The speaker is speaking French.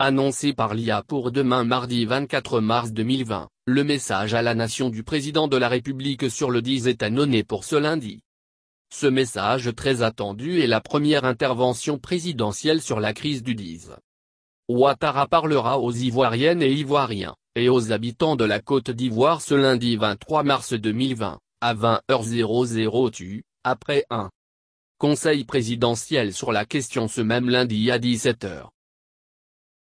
Annoncé par l'IA pour demain mardi 24 mars 2020, le message à la nation du président de la République sur le 10 est annonné pour ce lundi. Ce message très attendu est la première intervention présidentielle sur la crise du 10. Ouattara parlera aux Ivoiriennes et Ivoiriens, et aux habitants de la Côte d'Ivoire ce lundi 23 mars 2020, à 20h00 tu, après un conseil présidentiel sur la question ce même lundi à 17h.